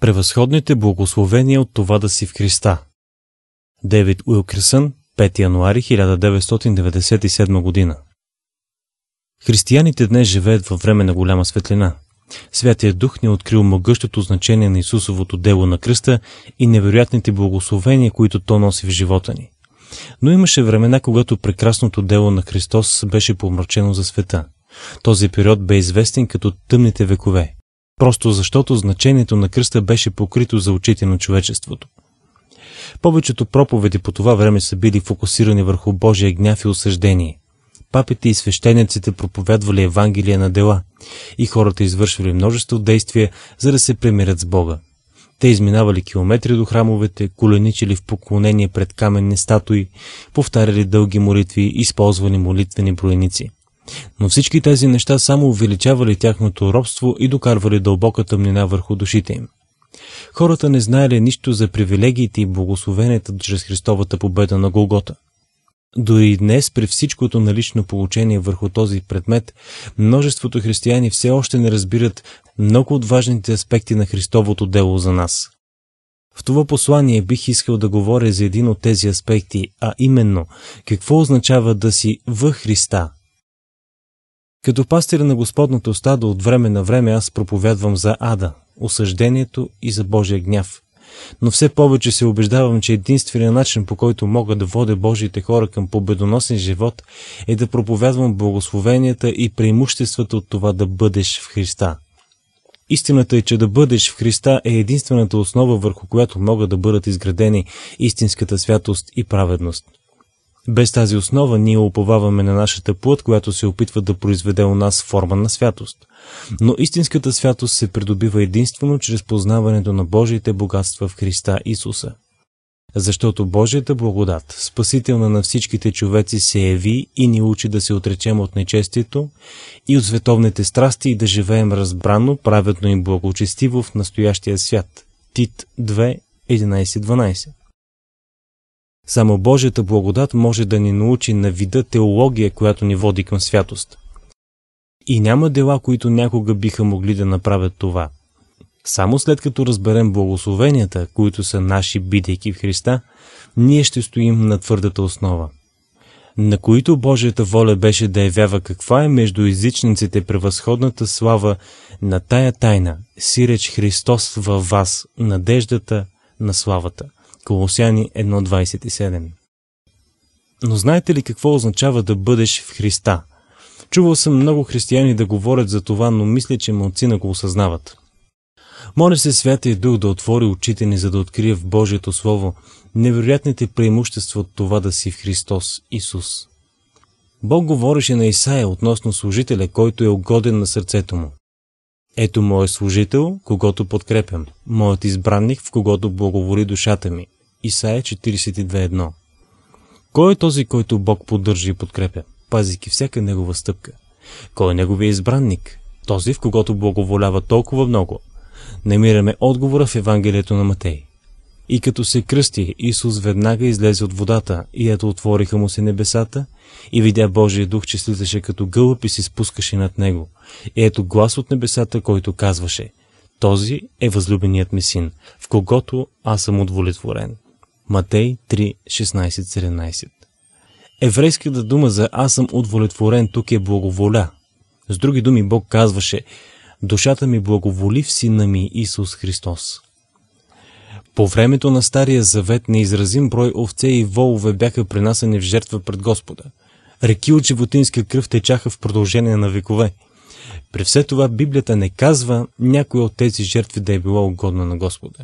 Превъзходните благословения от това да си в Христа. Девид Уилкерсън, 5 януари 1997 година. Християните днес живеят във време на голяма светлина. Святият Дух ни е открил могъщото значение на Исусовото дело на кръста и невероятните благословения, които то носи в живота ни. Но имаше времена, когато прекрасното дело на Христос беше помрачено за света. Този период бе известен като тъмните векове просто защото значението на кръста беше покрито за очите на човечеството. Повечето проповеди по това време са били фокусирани върху Божия гняв и осъждение. Папите и свещениците проповядвали Евангелие на дела и хората извършвали множество действия, за да се премират с Бога. Те изминавали километри до храмовете, коленичили в поклонение пред каменни статуи, повтаряли дълги молитви, използвали молитвени броеници. Но всички тези неща само увеличавали тяхното робство и докарвали дълбока тъмнина върху душите им. Хората не знаели нищо за привилегиите и благословенията чрез Христовата победа на Голгота. Дори и днес, при всичкото налично получение върху този предмет, множеството християни все още не разбират много от важните аспекти на Христовото дело за нас. В това послание бих искал да говоря за един от тези аспекти, а именно какво означава да си в Христа – като пастира на Господното стадо от време на време аз проповядвам за ада, осъждението и за Божия гняв. Но все повече се убеждавам, че единственият начин по който мога да водя Божиите хора към победоносен живот е да проповядвам благословенията и преимуществата от това да бъдеш в Христа. Истината е, че да бъдеш в Христа е единствената основа, върху която могат да бъдат изградени истинската святост и праведност. Без тази основа ние уповаваме на нашата плът, която се опитва да произведе у нас форма на святост. Но истинската святост се придобива единствено чрез познаването на Божиите богатства в Христа Исуса. Защото Божията благодат, спасителна на всичките човеци, се яви и ни учи да се отречем от нечестието и от световните страсти и да живеем разбрано, праведно и благочестиво в настоящия свят. Тит 2, 11-12 само Божията благодат може да ни научи на вида теология, която ни води към святост. И няма дела, които някога биха могли да направят това. Само след като разберем благословенията, които са наши, бидейки в Христа, ние ще стоим на твърдата основа на които Божията воля беше да явява каква е между езичниците превъзходната слава на тая тайна, сиреч Христос във вас, надеждата на славата. Колосяни 1.27 Но знаете ли какво означава да бъдеш в Христа? Чувал съм много християни да говорят за това, но мисля, че малцина го осъзнават. Моля се Святия Дух да отвори очите ни, за да открие в Божието Слово невероятните преимущества от това да си в Христос Исус. Бог говореше на Исаия относно служителя, който е угоден на сърцето му. Ето моят служител, когато подкрепям, моят избранник, в когото благоволи душата ми. Исаия 42.1 Кой е този, който Бог поддържа и подкрепя, пазики всяка негова стъпка? Кой е неговия избранник? Този, в когото благоволява толкова много. Намираме отговора в Евангелието на Матей. И като се кръсти, Исус веднага излезе от водата, и ето отвориха му се небесата, и видя Божия дух, че слизаше като гълъб и се спускаше над него. И ето глас от небесата, който казваше, «Този е възлюбеният ми син, в когото аз съм удовлетворен». Матей 3, 17. Еврейската дума за аз съм удовлетворен тук е благоволя. С други думи Бог казваше, душата ми благоволи в сина ми Исус Христос. По времето на Стария Завет неизразим брой овце и волове бяха принасени в жертва пред Господа. Реки от животинска кръв течаха в продължение на векове. При все това Библията не казва някой от тези жертви да е била угодна на Господа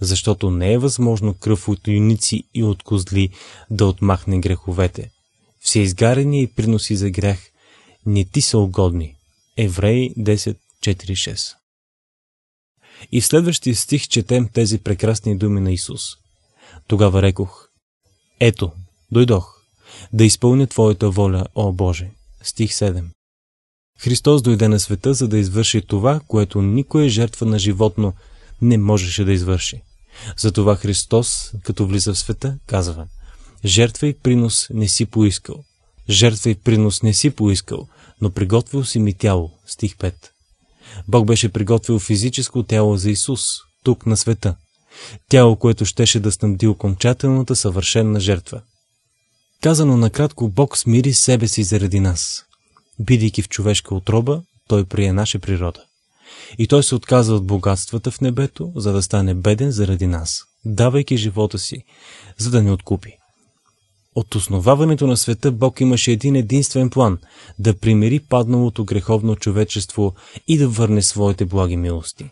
защото не е възможно кръв от юници и от козли да отмахне греховете. изгарени и приноси за грех не ти са угодни. Евреи 10.4.6 И в следващия стих четем тези прекрасни думи на Исус. Тогава рекох, ето, дойдох, да изпълня Твоята воля, о Боже. Стих 7 Христос дойде на света, за да извърши това, което никоя жертва на животно не можеше да извърши. Затова Христос, като влиза в света, казва «Жертва и принос не си поискал, жертва и принос не си поискал, но приготвил си ми тяло» стих 5. Бог беше приготвил физическо тяло за Исус, тук на света. Тяло, което щеше да снабди окончателната съвършенна жертва. Казано накратко, Бог смири себе си заради нас. Бидейки в човешка отроба, Той прие наша природа. И той се отказва от богатствата в небето, за да стане беден заради нас, давайки живота си, за да ни откупи. От основаването на света Бог имаше един единствен план – да примири падналото греховно човечество и да върне своите благи милости.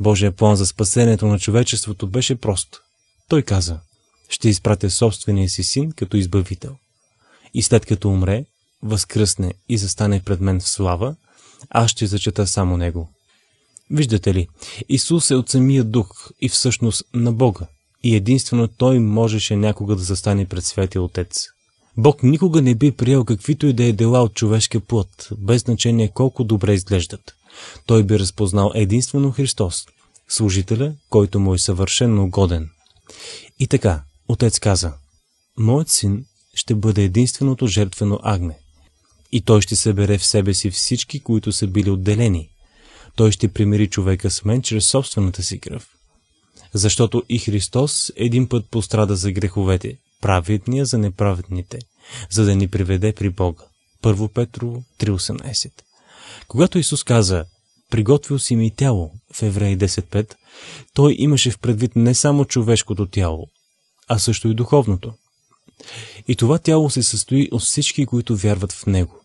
Божия план за спасението на човечеството беше прост. Той каза – ще изпратя собствения си син като избавител. И след като умре, възкръсне и застане пред мен в слава, аз ще зачета само него. Виждате ли, Исус е от самия дух и всъщност на Бога. И единствено Той можеше някога да застане пред Святия Отец. Бог никога не би приел каквито и да е дела от човешкия плът, без значение колко добре изглеждат. Той би разпознал единствено Христос, служителя, който му е съвършенно годен. И така, Отец каза, Моят син ще бъде единственото жертвено агне и той ще събере в себе си всички, които са били отделени. Той ще примири човека с мен чрез собствената си кръв. Защото и Христос един път пострада за греховете, праведния за неправедните, за да ни приведе при Бога. 1 Петрово 3.18 Когато Исус каза «Приготвил си ми тяло» в Евреи 10.5, той имаше в предвид не само човешкото тяло, а също и духовното. И това тяло се състои от всички, които вярват в Него.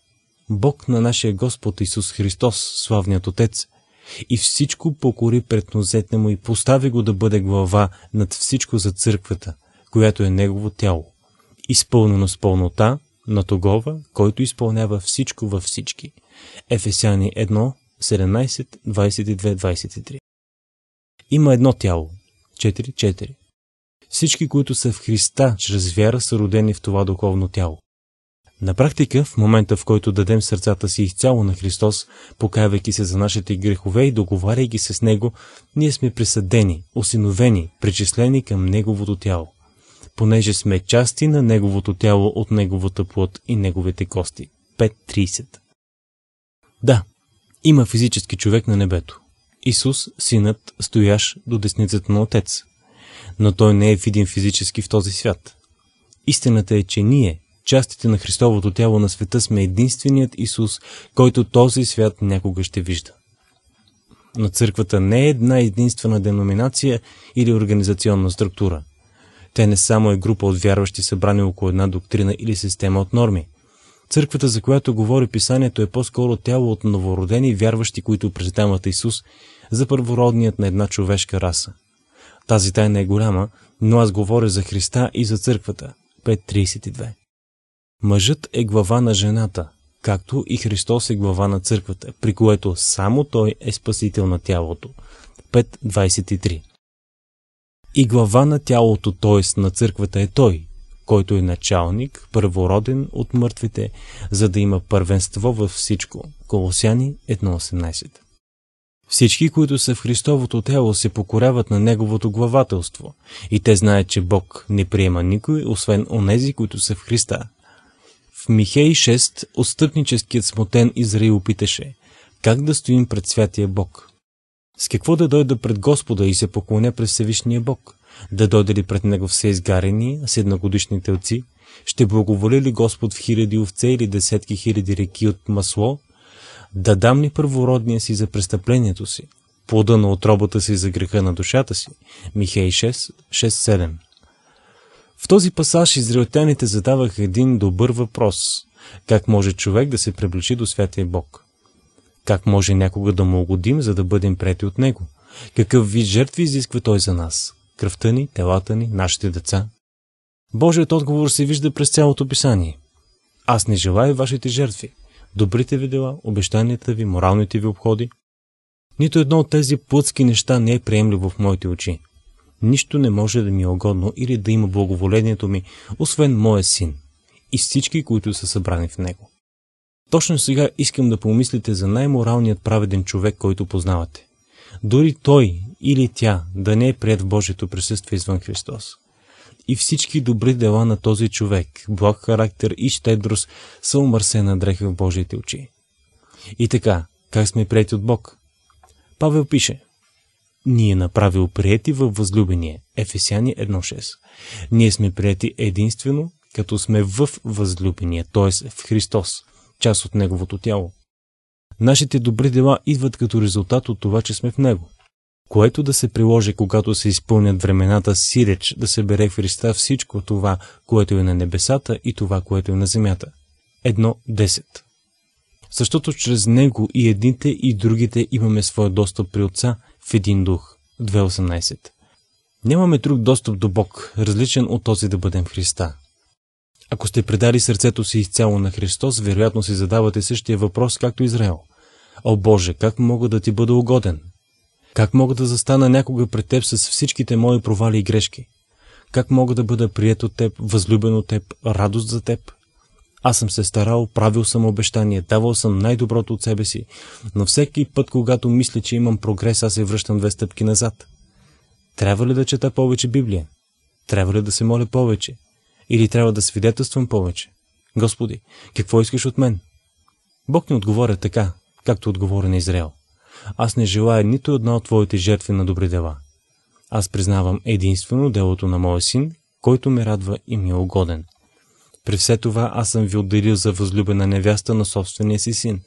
Бог на нашия Господ Исус Христос, славният Отец, и всичко покори пред нозете му и постави го да бъде глава над всичко за църквата, която е Негово тяло, изпълнено с пълнота на тогова, който изпълнява всичко във всички. Ефесяни 1, 17, 22, 23 Има едно тяло. 4, 4. Всички, които са в Христа, чрез вяра са родени в това духовно тяло. На практика, в момента в който дадем сърцата си изцяло на Христос, покаявайки се за нашите грехове и договаряйки се с Него, ние сме присъдени, осиновени, причислени към Неговото тяло, понеже сме части на Неговото тяло от Неговата плът и Неговите кости. 5.30 Да, има физически човек на небето. Исус, синът, стояш до десницата на Отец. Но той не е видим физически в този свят. Истината е, че ние, частите на Христовото тяло на света сме единственият Исус, който този свят някога ще вижда. Но църквата не е една единствена деноминация или организационна структура. Те не само е група от вярващи събрани около една доктрина или система от норми. Църквата, за която говори писанието, е по-скоро тяло от новородени вярващи, които представят Исус за първородният на една човешка раса. Тази тайна е голяма, но аз говоря за Христа и за църквата. 5.32 Мъжът е глава на жената, както и Христос е глава на църквата, при което само Той е спасител на тялото. 5.23 И глава на тялото, т.е. на църквата е Той, който е началник, първороден от мъртвите, за да има първенство във всичко. Колосяни 1.18 всички, които са в Христовото тело, се покоряват на Неговото главателство и те знаят, че Бог не приема никой, освен онези, които са в Христа. В Михей 6 отстъпническият смутен Израил питаше как да стоим пред святия Бог. С какво да дойда пред Господа и се поклоня пред Всевишния Бог? Да дойде ли пред Него все изгарени, с едногодишни телци? Ще благоволи ли Господ в хиляди овце или десетки хиляди реки от масло? Да дам ли първородния си за престъплението си? Плода на отробата си за греха на душата си? Михей 6, 6-7 в този пасаж израелтяните задаваха един добър въпрос. Как може човек да се приближи до святия Бог? Как може някога да му угодим, за да бъдем прети от него? Какъв вид жертви изисква той за нас? Кръвта ни, телата ни, нашите деца? Божият отговор се вижда през цялото писание. Аз не желая вашите жертви, добрите ви дела, обещанията ви, моралните ви обходи. Нито едно от тези плътски неща не е приемливо в моите очи нищо не може да ми е угодно или да има благоволението ми, освен моя син и всички, които са събрани в него. Точно сега искам да помислите за най-моралният праведен човек, който познавате. Дори той или тя да не е прият в Божието присъствие извън Христос. И всички добри дела на този човек, благ характер и щедрост са умърсена дреха в Божиите очи. И така, как сме прияти от Бог? Павел пише – ни е направил прияти във възлюбение. Ефесяни 1.6 Ние сме прияти единствено, като сме в възлюбение, т.е. в Христос, част от Неговото тяло. Нашите добри дела идват като резултат от това, че сме в Него. Което да се приложи, когато се изпълнят времената сиреч, да се бере в Христа всичко това, което е на небесата и това, което е на земята. 1.10 Защото чрез Него и едните и другите имаме своя достъп при Отца – в един дух. 2.18 Нямаме друг достъп до Бог, различен от този да бъдем в Христа. Ако сте предали сърцето си изцяло на Христос, вероятно си задавате същия въпрос, както Израел. О Боже, как мога да ти бъда угоден? Как мога да застана някога пред теб с всичките мои провали и грешки? Как мога да бъда прият от теб, възлюбен от теб, радост за теб? Аз съм се старал, правил съм обещания, давал съм най-доброто от себе си, но всеки път, когато мисля, че имам прогрес, аз се връщам две стъпки назад. Трябва ли да чета повече Библия? Трябва ли да се моля повече? Или трябва да свидетелствам повече? Господи, какво искаш от мен? Бог ни отговоря така, както отговоря на Израел. Аз не желая нито една от твоите жертви на добри дела. Аз признавам единствено делото на моя син, който ме радва и ми е угоден – при все това аз съм ви отделил за възлюбена невяста на собствения си син.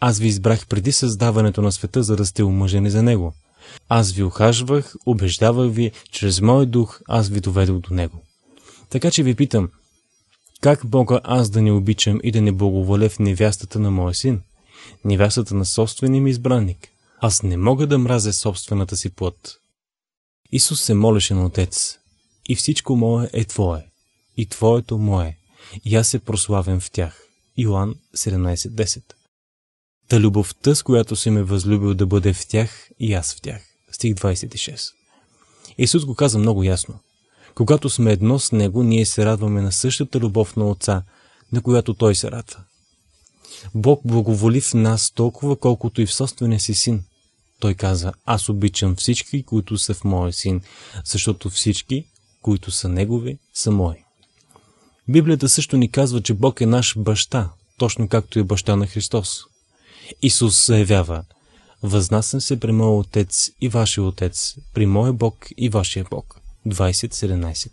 Аз ви избрах преди създаването на света, за да сте омъжени за него. Аз ви ухажвах, убеждавах ви, чрез мой дух аз ви доведох до него. Така че ви питам, как Бога аз да не обичам и да не благоволя в невястата на моя син? Невястата на собствения ми избранник. Аз не мога да мразя собствената си плът. Исус се молеше на Отец. И всичко мое е Твое. И Твоето мое и аз се прославен в тях. Йоан 17.10 Та любовта, с която си ме възлюбил да бъде в тях и аз в тях. Стих 26 Исус го каза много ясно. Когато сме едно с Него, ние се радваме на същата любов на Отца, на която Той се радва. Бог благоволи в нас толкова, колкото и в собствения си син. Той каза, аз обичам всички, които са в моя син, защото всички, които са негови, са мои. Библията също ни казва, че Бог е наш баща, точно както е баща на Христос. Исус заявява, Възнасен се при моя Отец и вашия Отец, при моя Бог и вашия Бог. 20.17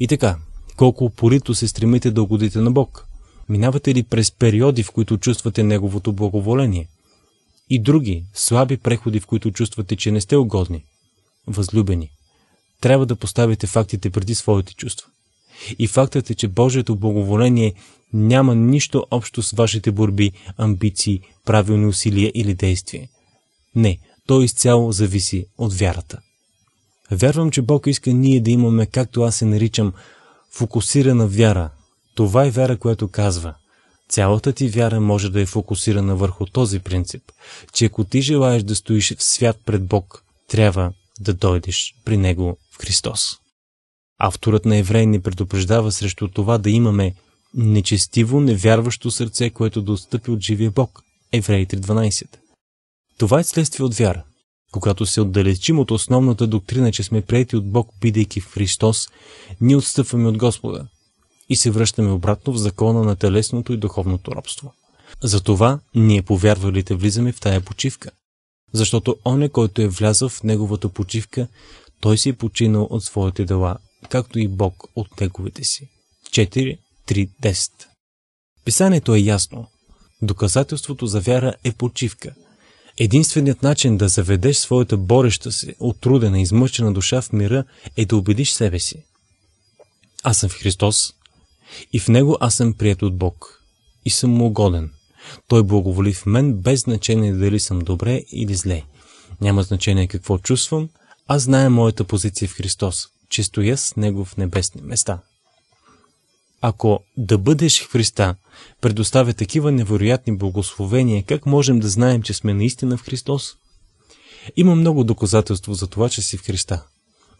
И така, колко упорито се стремите да угодите на Бог? Минавате ли през периоди, в които чувствате Неговото благоволение? И други, слаби преходи, в които чувствате, че не сте угодни? Възлюбени, трябва да поставите фактите преди своите чувства. И фактът е, че Божието благоволение няма нищо общо с вашите борби, амбиции, правилни усилия или действия. Не, то изцяло зависи от вярата. Вярвам, че Бог иска ние да имаме, както аз се наричам, фокусирана вяра. Това е вяра, която казва. Цялата ти вяра може да е фокусирана върху този принцип, че ако ти желаеш да стоиш в свят пред Бог, трябва да дойдеш при Него в Христос. Авторът на Еврей не предупреждава срещу това да имаме нечестиво, невярващо сърце, което да отстъпи от живия Бог. Еврей 3.12 Това е следствие от вяра. Когато се отдалечим от основната доктрина, че сме прияти от Бог, бидейки в Христос, ние отстъпваме от Господа и се връщаме обратно в закона на телесното и духовното робство. Затова ние повярвалите влизаме в тая почивка, защото е, който е влязъл в неговата почивка, той си е починал от своите дела както и Бог от теговете си. 4.3.10 Писанието е ясно. Доказателството за вяра е почивка. Единственият начин да заведеш своята бореща се, отрудена, измъчена душа в мира е да убедиш себе си. Аз съм в Христос и в Него аз съм прият от Бог и съм му угоден. Той благоволи в мен без значение дали съм добре или зле. Няма значение какво чувствам, аз знае моята позиция в Христос че стоя с него в небесни места. Ако да бъдеш Христа предоставя такива невероятни благословения, как можем да знаем, че сме наистина в Христос? Има много доказателство за това, че си в Христа.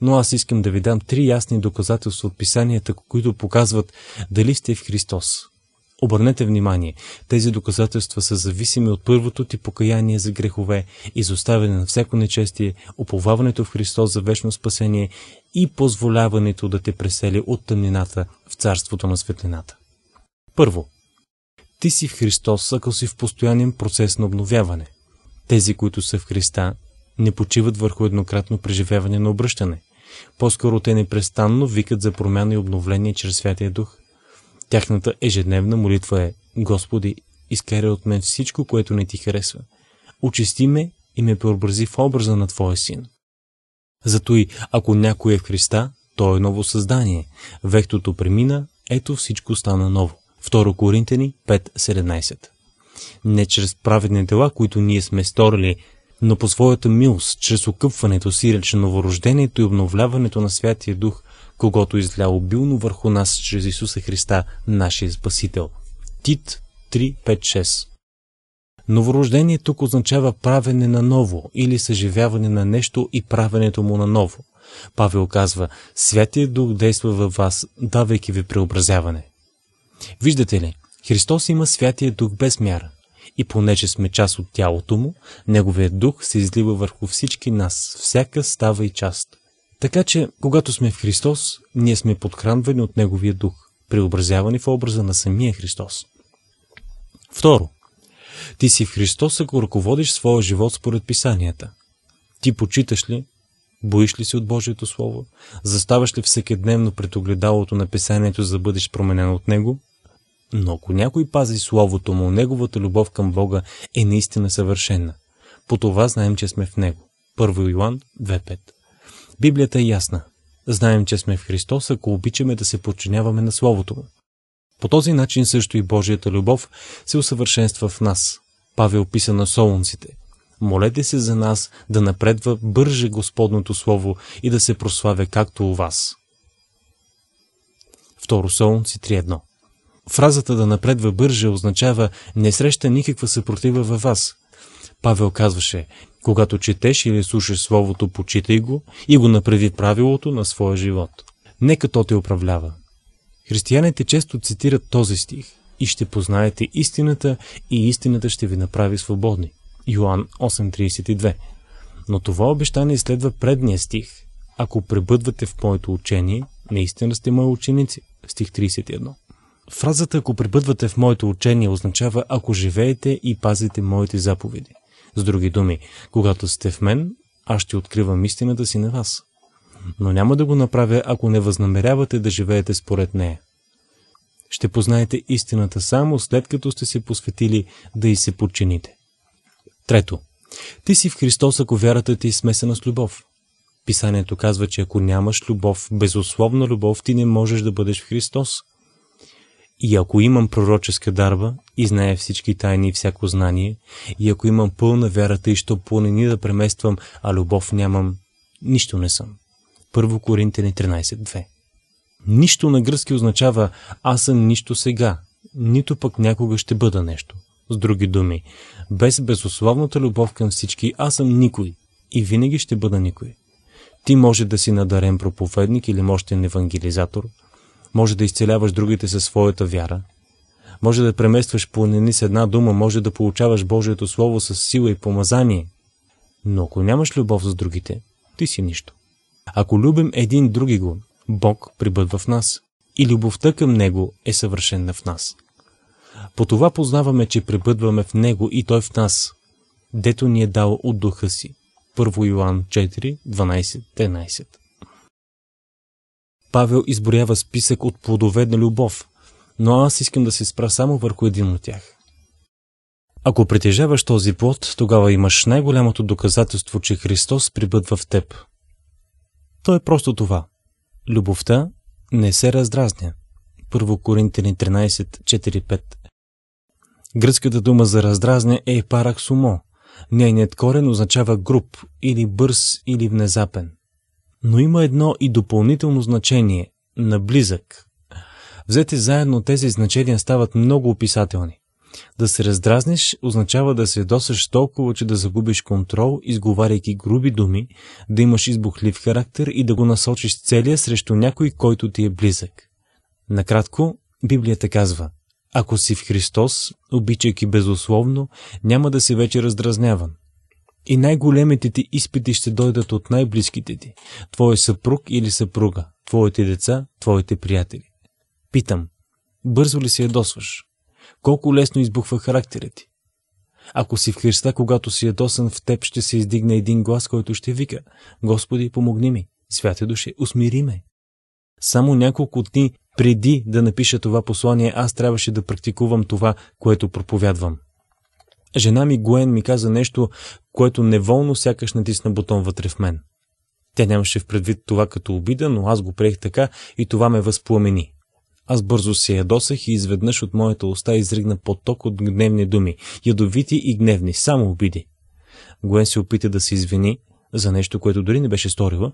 Но аз искам да ви дам три ясни доказателства от писанията, които показват дали сте в Христос. Обърнете внимание, тези доказателства са зависими от първото ти покаяние за грехове, изоставяне на всяко нечестие, оповаването в Христос за вечно спасение и позволяването да те пресели от тъмнината в царството на светлината. Първо, ти си в Христос, ако си в постоянен процес на обновяване. Тези, които са в Христа, не почиват върху еднократно преживяване на обръщане. По-скоро те непрестанно викат за промяна и обновление чрез Святия Дух, Тяхната ежедневна молитва е «Господи, изкарай от мен всичко, което не ти харесва. Очисти ме и ме преобрази в образа на Твоя син». Зато и ако някой е в Христа, той е ново създание. Вектото премина, ето всичко стана ново. 2 Коринтени 5.17 Не чрез праведни дела, които ние сме сторили, но по своята милост, чрез окъпването си, рече новорождението и обновляването на Святия Дух, когато изля обилно върху нас чрез Исуса Христа, нашия Спасител. Тит 3.5.6 Новорождение тук означава правене на ново или съживяване на нещо и правенето му на ново. Павел казва, Святия Дух действа във вас, давайки ви преобразяване. Виждате ли, Христос има Святия Дух без мяра. И понеже сме част от тялото му, Неговият Дух се излива върху всички нас, всяка става и част. Така че, когато сме в Христос, ние сме подхранвани от Неговия дух, преобразявани в образа на самия Христос. Второ, ти си в Христос, ако ръководиш своя живот според писанията. Ти почиташ ли, боиш ли се от Божието Слово, заставаш ли дневно пред огледалото на писанието, за да бъдеш променен от него? Но ако някой пази Словото му, неговата любов към Бога е наистина съвършена. По това знаем, че сме в Него. 1 Йоан 2.5 Библията е ясна. Знаем, че сме в Христос, ако обичаме да се подчиняваме на Словото му. По този начин също и Божията любов се усъвършенства в нас. Павел писа на солунците. Молете се за нас да напредва бърже Господното Слово и да се прославя както у вас. Второ солунци 3.1 Фразата да напредва бърже означава не среща никаква съпротива във вас. Павел казваше, когато четеш или слушаш Словото, почитай го и го направи правилото на своя живот. Нека то те управлява. Християните често цитират този стих и ще познаете истината и истината ще ви направи свободни. Йоан 8.32 Но това обещание следва предния стих. Ако пребъдвате в моето учение, наистина сте мои ученици. Стих 31 Фразата «Ако пребъдвате в моето учение» означава «Ако живеете и пазите моите заповеди». С други думи, когато сте в мен, аз ще откривам истината си на вас. Но няма да го направя, ако не възнамерявате да живеете според нея. Ще познаете истината само след като сте се посветили да и се подчините. Трето. Ти си в Христос, ако вярата ти е смесена с любов. Писанието казва, че ако нямаш любов, безусловна любов, ти не можеш да бъдеш в Христос. И ако имам пророческа дарба и знае всички тайни и всяко знание, и ако имам пълна вярата и що планини да премествам, а любов нямам, нищо не съм. Първо Коринтени 13.2 Нищо на гръцки означава аз съм нищо сега, нито пък някога ще бъда нещо. С други думи, без безусловната любов към всички аз съм никой и винаги ще бъда никой. Ти може да си надарен проповедник или мощен евангелизатор – може да изцеляваш другите със своята вяра, може да преместваш планини с една дума, може да получаваш Божието Слово с сила и помазание. Но ако нямаш любов за другите, ти си нищо. Ако любим един други го, Бог прибъдва в нас и любовта към Него е съвършена в нас. По това познаваме, че пребъдваме в Него и Той в нас, дето ни е дал от духа си. 1 Йоан 4, 12, 13 Павел изборява списък от плодове на любов, но аз искам да се спра само върху един от тях. Ако притежаваш този плод, тогава имаш най-голямото доказателство, че Христос прибъдва в теб. То е просто това. Любовта не се раздразня. 1 Коринтини 13.4.5 Гръцката дума за раздразня е параксумо. Нейният корен означава груб или бърз или внезапен но има едно и допълнително значение – наблизък. Взете заедно тези значения стават много описателни. Да се раздразниш означава да се досъш толкова, че да загубиш контрол, изговаряйки груби думи, да имаш избухлив характер и да го насочиш целия срещу някой, който ти е близък. Накратко, Библията казва Ако си в Христос, обичайки безусловно, няма да си вече раздразняван. И най-големите ти изпити ще дойдат от най-близките ти. Твоя съпруг или съпруга, твоите деца, твоите приятели. Питам, бързо ли се ядосваш? Колко лесно избухва характерът ти? Ако си в Христа, когато си ядосан, в теб ще се издигне един глас, който ще вика «Господи, помогни ми! Святе душе, усмири ме!» Само няколко дни преди да напиша това послание, аз трябваше да практикувам това, което проповядвам. Жена ми Гуен ми каза нещо, което неволно сякаш натисна бутон вътре в мен. Тя нямаше в предвид това като обида, но аз го приех така и това ме възпламени. Аз бързо се ядосах и изведнъж от моята уста изригна поток от гневни думи, ядовити и гневни, само обиди. Гуен се опита да се извини за нещо, което дори не беше сторила,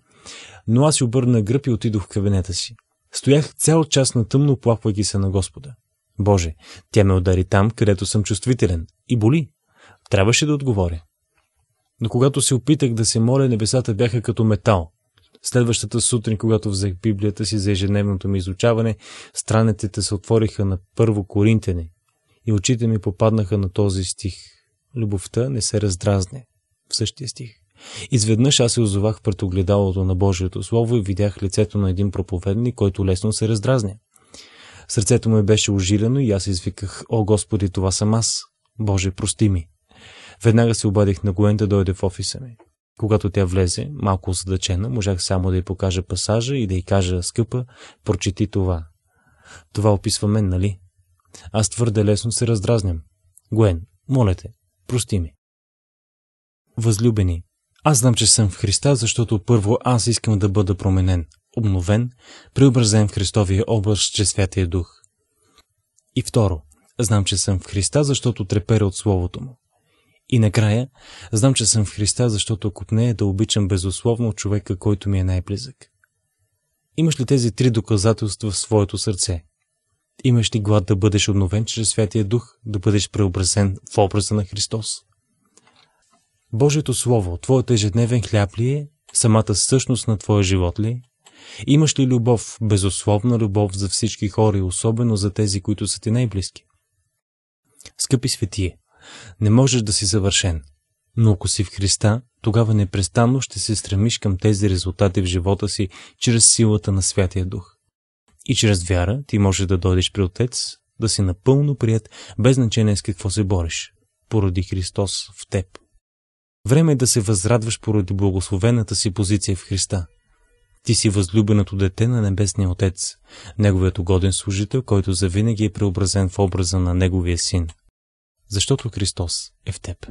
но аз си обърна гръб и отидох в кабинета си. Стоях цял час на тъмно, плаквайки се на Господа. Боже, тя ме удари там, където съм чувствителен и боли. Трябваше да отговоря. Но когато се опитах да се моля, небесата бяха като метал. Следващата сутрин, когато взех Библията си за ежедневното ми изучаване, странетите се отвориха на първо коринтене. и очите ми попаднаха на този стих. Любовта не се раздразне. В същия стих. Изведнъж аз се озовах пред огледалото на Божието Слово и видях лицето на един проповедник, който лесно се раздразня. Сърцето ми е беше ожилено и аз извиках, о Господи, това съм аз. Боже, прости ми. Веднага се обадих на Гуен да дойде в офиса ми. Когато тя влезе, малко задачена, можах само да й покажа пасажа и да й кажа, скъпа, прочети това. Това описва мен, нали? Аз твърде лесно се раздразням. Гуен, моля те, прости ми. Възлюбени, аз знам, че съм в Христа, защото първо аз искам да бъда променен обновен, преобразен в Христовия образ чрез Святия Дух. И второ, знам, че съм в Христа, защото треперя от Словото Му. И накрая, знам, че съм в Христа, защото купнее да обичам безусловно човека, който ми е най-близък. Имаш ли тези три доказателства в своето сърце? Имаш ли глад да бъдеш обновен чрез Святия Дух, да бъдеш преобразен в образа на Христос? Божието Слово, твоят ежедневен хляб ли е, самата същност на твоя живот ли е? Имаш ли любов, безусловна любов за всички хора и особено за тези, които са ти най-близки? Скъпи светие, не можеш да си съвършен, но ако си в Христа, тогава непрестанно ще се стремиш към тези резултати в живота си чрез силата на Святия Дух. И чрез вяра ти може да дойдеш при Отец, да си напълно прият, без значение с какво се бориш, поради Христос в теб. Време е да се възрадваш поради благословената си позиция в Христа – ти си възлюбеното дете на Небесния Отец, Неговият угоден служител, който завинаги е преобразен в образа на Неговия Син. Защото Христос е в теб.